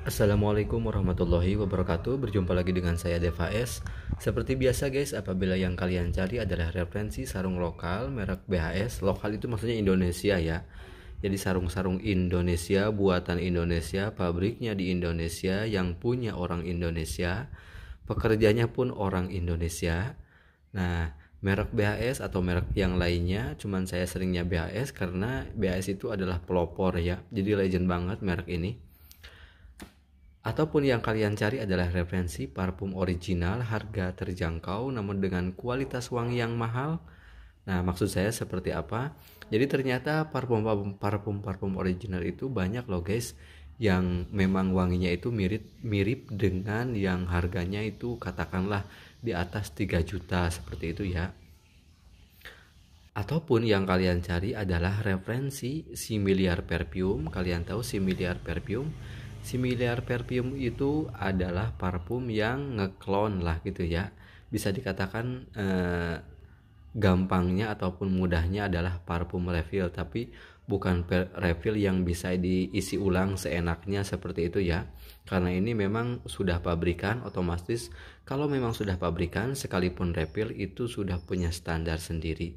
Assalamualaikum warahmatullahi wabarakatuh Berjumpa lagi dengan saya Deva S Seperti biasa guys apabila yang kalian cari adalah referensi sarung lokal merek BHS Lokal itu maksudnya Indonesia ya Jadi sarung-sarung Indonesia buatan Indonesia Pabriknya di Indonesia yang punya orang Indonesia Pekerjanya pun orang Indonesia Nah merek BHS atau merek yang lainnya cuman saya seringnya BHS karena BHS itu adalah pelopor ya Jadi legend banget merek ini ataupun yang kalian cari adalah referensi parfum original, harga terjangkau namun dengan kualitas wangi yang mahal. Nah, maksud saya seperti apa? Jadi ternyata parfum parfum parfum, original itu banyak loh guys yang memang wanginya itu mirip mirip dengan yang harganya itu katakanlah di atas 3 juta seperti itu ya. Ataupun yang kalian cari adalah referensi similiar perfume. Kalian tahu similiar perfume similar perfume itu adalah parfum yang ngeklon lah gitu ya bisa dikatakan eh, gampangnya ataupun mudahnya adalah parfum refill tapi bukan refill yang bisa diisi ulang seenaknya seperti itu ya karena ini memang sudah pabrikan otomatis kalau memang sudah pabrikan sekalipun refill itu sudah punya standar sendiri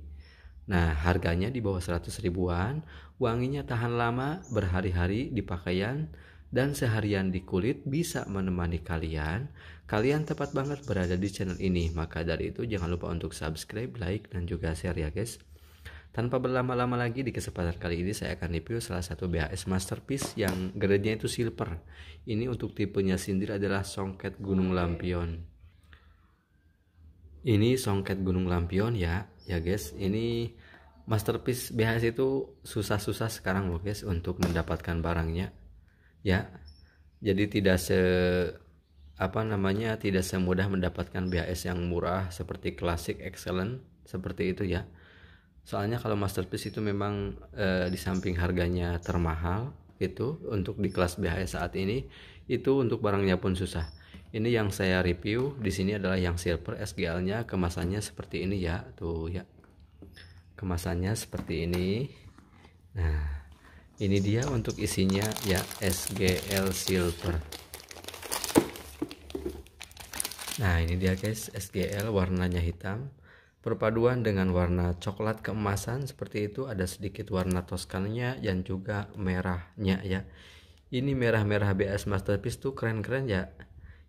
nah harganya di bawah 100 ribuan wanginya tahan lama berhari-hari di pakaian dan seharian di kulit bisa menemani kalian, kalian tepat banget berada di channel ini. Maka dari itu jangan lupa untuk subscribe, like, dan juga share ya guys. Tanpa berlama-lama lagi di kesempatan kali ini saya akan review salah satu BHS masterpiece yang gradenya itu silver. Ini untuk tipenya sindir adalah songket Gunung Lampion. Ini songket Gunung Lampion ya, ya guys. Ini masterpiece BHS itu susah-susah sekarang loh guys untuk mendapatkan barangnya ya jadi tidak se apa namanya tidak semudah mendapatkan BHS yang murah seperti klasik excellent seperti itu ya soalnya kalau masterpiece itu memang e, di samping harganya termahal itu untuk di kelas BHS saat ini itu untuk barangnya pun susah ini yang saya review di sini adalah yang silver SGL-nya kemasannya seperti ini ya tuh ya kemasannya seperti ini nah ini dia untuk isinya ya SGL silver nah ini dia guys SGL warnanya hitam perpaduan dengan warna coklat keemasan seperti itu ada sedikit warna toskannya dan juga merahnya ya ini merah-merah BS Masterpiece tuh keren-keren ya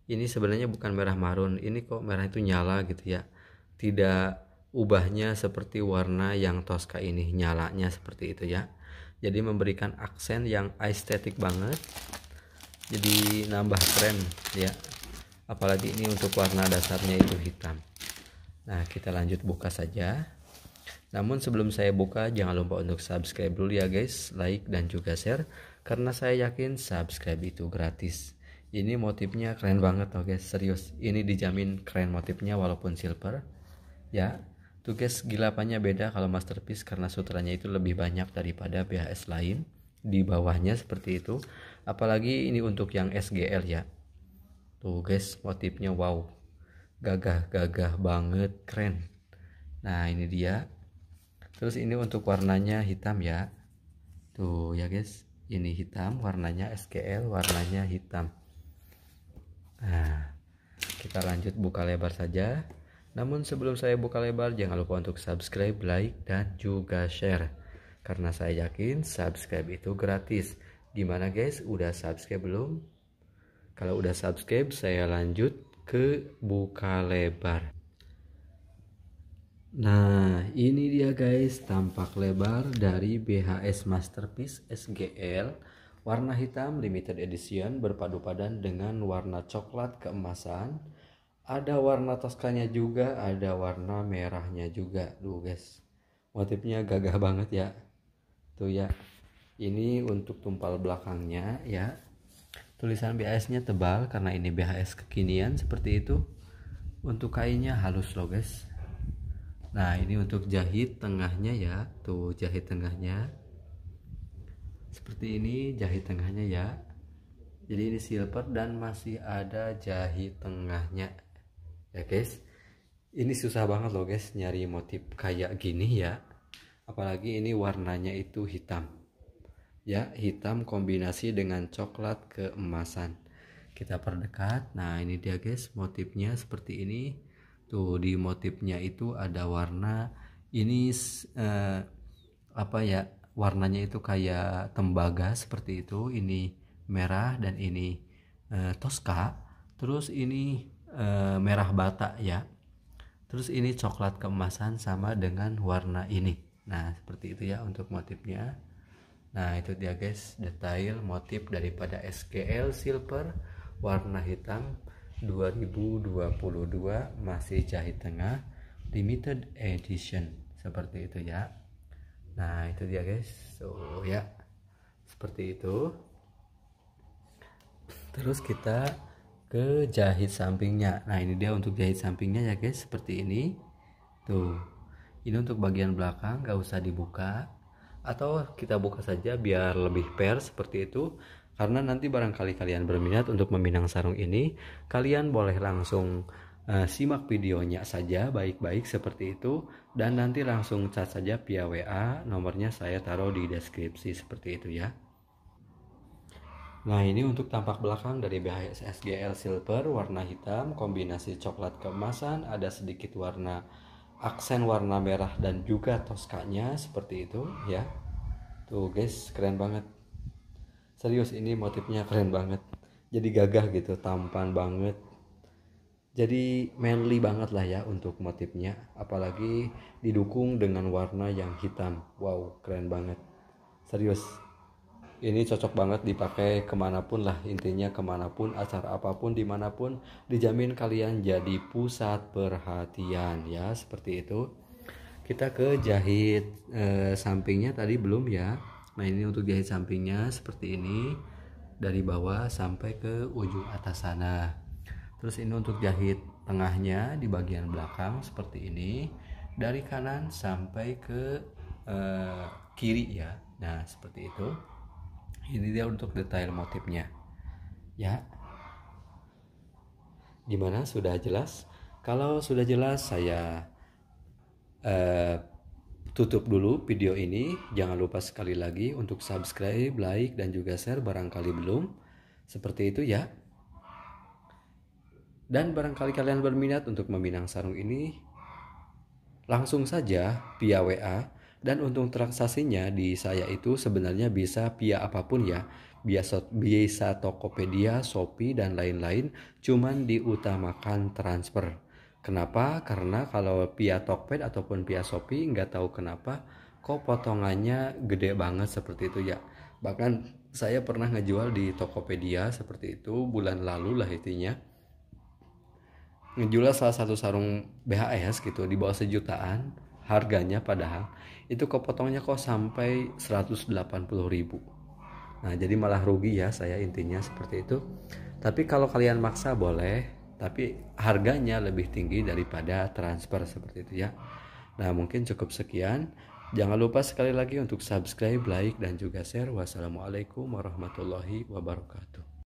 ini sebenarnya bukan merah marun ini kok merah itu nyala gitu ya tidak ubahnya seperti warna yang toska ini nyalanya seperti itu ya jadi memberikan aksen yang estetik banget jadi nambah keren ya apalagi ini untuk warna dasarnya itu hitam nah kita lanjut buka saja namun sebelum saya buka jangan lupa untuk subscribe dulu ya guys like dan juga share karena saya yakin subscribe itu gratis ini motifnya keren banget oke? guys serius ini dijamin keren motifnya walaupun silver ya Tuh guys, gilapannya beda kalau masterpiece karena sutranya itu lebih banyak daripada BHS lain. Di bawahnya seperti itu. Apalagi ini untuk yang SGL ya. Tuh guys, motifnya wow. Gagah-gagah banget, keren. Nah, ini dia. Terus ini untuk warnanya hitam ya. Tuh ya guys, ini hitam, warnanya SGL, warnanya hitam. Nah, kita lanjut buka lebar saja. Namun sebelum saya buka lebar, jangan lupa untuk subscribe, like, dan juga share. Karena saya yakin subscribe itu gratis. Gimana guys, udah subscribe belum? Kalau udah subscribe, saya lanjut ke buka lebar. Nah, ini dia guys, tampak lebar dari BHS Masterpiece SGL warna hitam limited edition berpadu padan dengan warna coklat keemasan ada warna toskanya juga ada warna merahnya juga tuh guys motifnya gagah banget ya tuh ya ini untuk tumpal belakangnya ya tulisan BHS nya tebal karena ini BHS kekinian seperti itu untuk kainnya halus loh guys nah ini untuk jahit tengahnya ya tuh jahit tengahnya seperti ini jahit tengahnya ya jadi ini silver dan masih ada jahit tengahnya ya guys ini susah banget loh guys nyari motif kayak gini ya apalagi ini warnanya itu hitam ya hitam kombinasi dengan coklat keemasan kita perdekat nah ini dia guys motifnya seperti ini tuh di motifnya itu ada warna ini eh, apa ya warnanya itu kayak tembaga seperti itu ini merah dan ini eh, toska terus ini e, merah bata ya terus ini coklat keemasan sama dengan warna ini nah seperti itu ya untuk motifnya nah itu dia guys detail motif daripada SKL silver warna hitam 2022 masih jahit tengah limited edition seperti itu ya nah itu dia guys so ya seperti itu terus kita ke jahit sampingnya nah ini dia untuk jahit sampingnya ya guys seperti ini tuh ini untuk bagian belakang gak usah dibuka atau kita buka saja biar lebih fair seperti itu karena nanti barangkali kalian berminat untuk meminang sarung ini kalian boleh langsung uh, simak videonya saja baik-baik seperti itu dan nanti langsung chat saja via WA nomornya saya taruh di deskripsi seperti itu ya Nah ini untuk tampak belakang dari BHS SGL Silver warna hitam kombinasi coklat keemasan ada sedikit warna aksen warna merah dan juga toskanya seperti itu ya tuh guys keren banget serius ini motifnya keren banget jadi gagah gitu tampan banget jadi manly banget lah ya untuk motifnya apalagi didukung dengan warna yang hitam wow keren banget serius ini cocok banget dipakai kemanapun lah intinya kemanapun acara apapun dimanapun dijamin kalian jadi pusat perhatian ya seperti itu kita ke jahit e, sampingnya tadi belum ya nah ini untuk jahit sampingnya seperti ini dari bawah sampai ke ujung atas sana terus ini untuk jahit tengahnya di bagian belakang seperti ini dari kanan sampai ke e, kiri ya nah seperti itu ini dia untuk detail motifnya ya gimana sudah jelas kalau sudah jelas saya eh, tutup dulu video ini jangan lupa sekali lagi untuk subscribe like dan juga share barangkali belum seperti itu ya dan barangkali kalian berminat untuk meminang sarung ini langsung saja via WA dan untung transaksinya di saya itu sebenarnya bisa via apapun ya. Biasa, biasa Tokopedia, Shopee, dan lain-lain. Cuman diutamakan transfer. Kenapa? Karena kalau via Tokped ataupun via Shopee nggak tahu kenapa kok potongannya gede banget seperti itu ya. Bahkan saya pernah ngejual di Tokopedia seperti itu bulan lalu lah intinya ngejual salah satu sarung BHS gitu di bawah sejutaan harganya padahal itu kepotongnya kok sampai 180 ribu nah jadi malah rugi ya saya intinya seperti itu tapi kalau kalian maksa boleh tapi harganya lebih tinggi daripada transfer seperti itu ya nah mungkin cukup sekian jangan lupa sekali lagi untuk subscribe like dan juga share wassalamualaikum warahmatullahi wabarakatuh